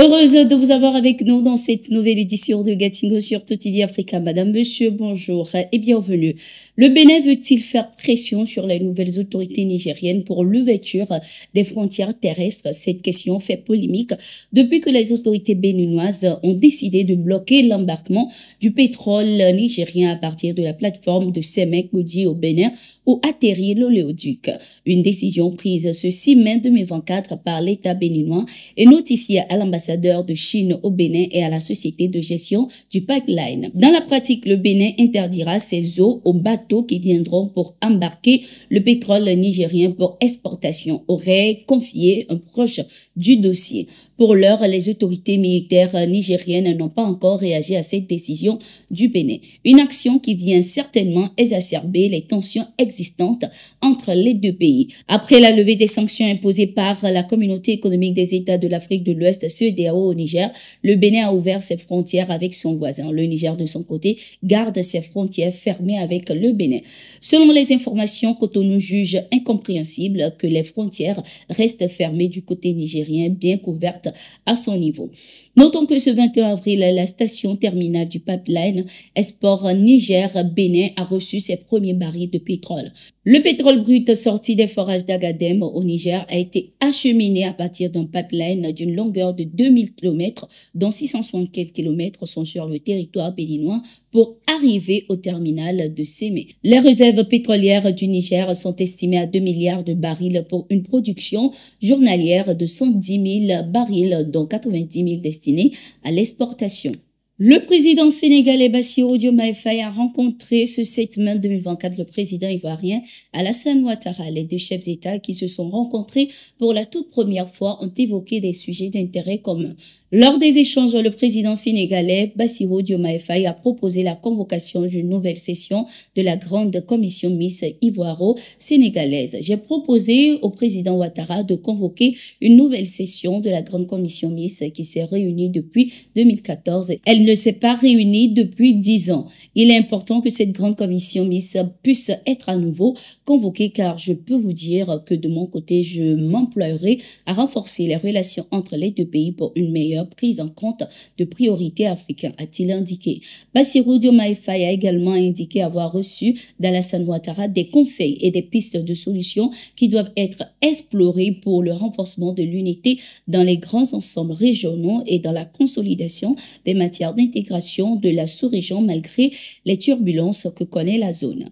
Heureuse de vous avoir avec nous dans cette nouvelle édition de Gatingo sur TV Africa. Madame, monsieur, bonjour et bienvenue. Le Bénin veut-il faire pression sur les nouvelles autorités nigériennes pour l'ouverture des frontières terrestres Cette question fait polémique depuis que les autorités béninoises ont décidé de bloquer l'embarquement du pétrole nigérien à partir de la plateforme de Semek Goudi au Bénin où atterrit l'oléoduc. Une décision prise ce 6 mai 2024 par l'État béninois est notifiée à l'ambassade de Chine au Bénin et à la société de gestion du pipeline. Dans la pratique, le Bénin interdira ses eaux aux bateaux qui viendront pour embarquer le pétrole nigérien pour exportation, aurait confié un proche du dossier. Pour l'heure, les autorités militaires nigériennes n'ont pas encore réagi à cette décision du Bénin. Une action qui vient certainement exacerber les tensions existantes entre les deux pays. Après la levée des sanctions imposées par la Communauté économique des États de l'Afrique de l'Ouest ce au Niger, le Bénin a ouvert ses frontières avec son voisin. Le Niger, de son côté, garde ses frontières fermées avec le Bénin. Selon les informations, Cotonou juge incompréhensible que les frontières restent fermées du côté nigérien, bien couvertes à son niveau. Notons que ce 21 avril, la station terminale du pipeline Esport Niger-Bénin a reçu ses premiers barils de pétrole. Le pétrole brut sorti des forages d'Agadem au Niger a été acheminé à partir d'un pipeline d'une longueur de 2000 km, dont 675 km sont sur le territoire béninois pour arriver au terminal de Semé. Les réserves pétrolières du Niger sont estimées à 2 milliards de barils pour une production journalière de 110 000 barils, dont 90 000 destinés à l'exportation. Le président sénégalais Bassirou Diomaye Faye a rencontré ce 7 mai 2024 le président ivoirien Alassane Ouattara. Les deux chefs d'État qui se sont rencontrés pour la toute première fois ont évoqué des sujets d'intérêt commun. Lors des échanges, le président sénégalais Bassirou Diomaye a proposé la convocation d'une nouvelle session de la grande commission Miss Ivoiro-Sénégalaise. J'ai proposé au président Ouattara de convoquer une nouvelle session de la grande commission Miss qui s'est réunie depuis 2014. Elle ne s'est pas réunie depuis dix ans. Il est important que cette grande commission Miss puisse être à nouveau convoquée car je peux vous dire que de mon côté, je m'emploierai à renforcer les relations entre les deux pays pour une meilleure prise en compte de priorités africaines, a-t-il indiqué. Bassirou Diomaye a également indiqué avoir reçu d'Alassane Ouattara des conseils et des pistes de solutions qui doivent être explorées pour le renforcement de l'unité dans les grands ensembles régionaux et dans la consolidation des matières d'intégration de la sous-région malgré les turbulences que connaît la zone.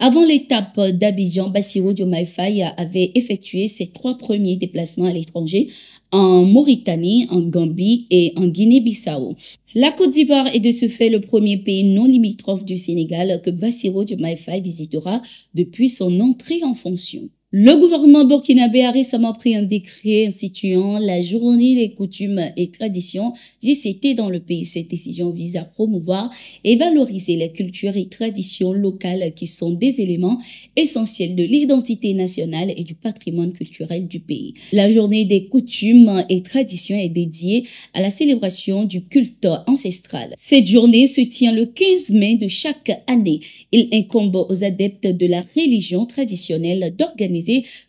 Avant l'étape d'Abidjan, Bassirou Diomaye avait effectué ses trois premiers déplacements à l'étranger en Mauritanie, en Gambie et en Guinée-Bissau. La Côte d'Ivoire est de ce fait le premier pays non limitrophe du Sénégal que Bassirou du Faye visitera depuis son entrée en fonction. Le gouvernement burkinabé a récemment pris un décret instituant la journée des coutumes et traditions JCT dans le pays. Cette décision vise à promouvoir et valoriser les cultures et traditions locales qui sont des éléments essentiels de l'identité nationale et du patrimoine culturel du pays. La journée des coutumes et traditions est dédiée à la célébration du culte ancestral. Cette journée se tient le 15 mai de chaque année. Il incombe aux adeptes de la religion traditionnelle d'organiser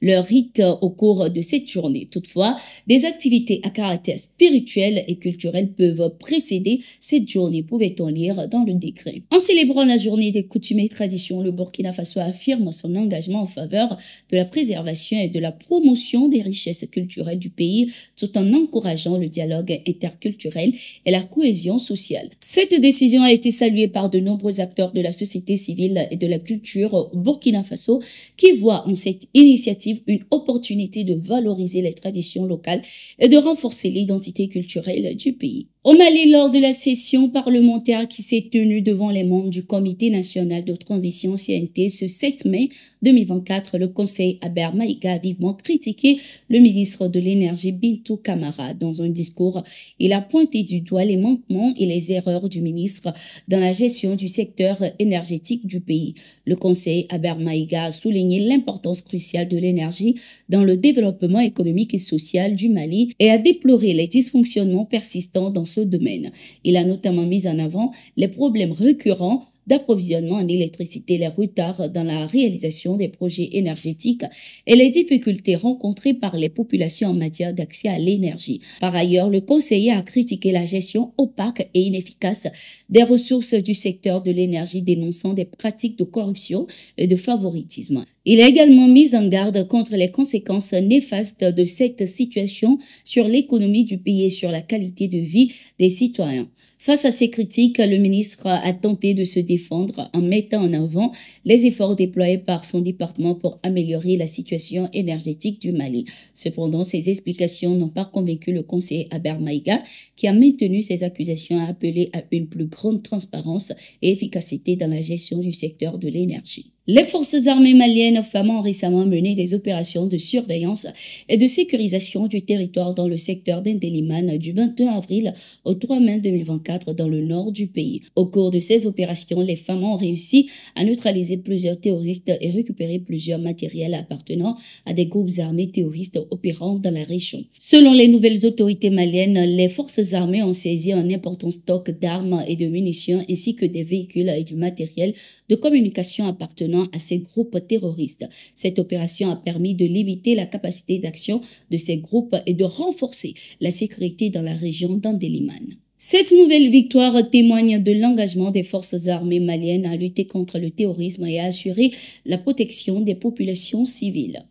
leur rite au cours de cette journée. Toutefois, des activités à caractère spirituel et culturel peuvent précéder cette journée, pouvait-on lire dans le décret. En célébrant la journée des coutumes et traditions, le Burkina Faso affirme son engagement en faveur de la préservation et de la promotion des richesses culturelles du pays tout en encourageant le dialogue interculturel et la cohésion sociale. Cette décision a été saluée par de nombreux acteurs de la société civile et de la culture au Burkina Faso qui voient en cette initiative une opportunité de valoriser les traditions locales et de renforcer l'identité culturelle du pays. Au Mali, lors de la session parlementaire qui s'est tenue devant les membres du Comité national de transition CNT ce 7 mai 2024, le Conseil Abermaïga a vivement critiqué le ministre de l'Énergie Bintou Kamara. Dans un discours, il a pointé du doigt les manquements et les erreurs du ministre dans la gestion du secteur énergétique du pays. Le Conseil aber Maïga a souligné l'importance cruciale de l'énergie dans le développement économique et social du Mali et a déploré les dysfonctionnements persistants dans ce domaine. Il a notamment mis en avant les problèmes récurrents d'approvisionnement en électricité, les retards dans la réalisation des projets énergétiques et les difficultés rencontrées par les populations en matière d'accès à l'énergie. Par ailleurs, le conseiller a critiqué la gestion opaque et inefficace des ressources du secteur de l'énergie, dénonçant des pratiques de corruption et de favoritisme. Il a également mis en garde contre les conséquences néfastes de cette situation sur l'économie du pays et sur la qualité de vie des citoyens. Face à ces critiques, le ministre a tenté de se défendre en mettant en avant les efforts déployés par son département pour améliorer la situation énergétique du Mali. Cependant, ces explications n'ont pas convaincu le conseiller Abermaïga qui a maintenu ses accusations à appeler à une plus grande transparence et efficacité dans la gestion du secteur de l'énergie. Les forces armées maliennes ont récemment mené des opérations de surveillance et de sécurisation du territoire dans le secteur d'Indéliman du 21 avril au 3 mai 2024 dans le nord du pays. Au cours de ces opérations, les femmes ont réussi à neutraliser plusieurs terroristes et récupérer plusieurs matériels appartenant à des groupes armés terroristes opérant dans la région. Selon les nouvelles autorités maliennes, les forces armées ont saisi un important stock d'armes et de munitions ainsi que des véhicules et du matériel de communication appartenant à ces groupes terroristes. Cette opération a permis de limiter la capacité d'action de ces groupes et de renforcer la sécurité dans la région d'Andeliman. Cette nouvelle victoire témoigne de l'engagement des forces armées maliennes à lutter contre le terrorisme et à assurer la protection des populations civiles.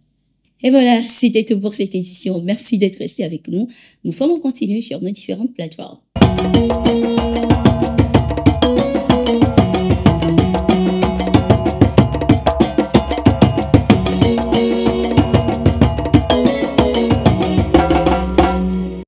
Et voilà, c'était tout pour cette édition. Merci d'être resté avec nous. Nous sommes en continu sur nos différentes plateformes.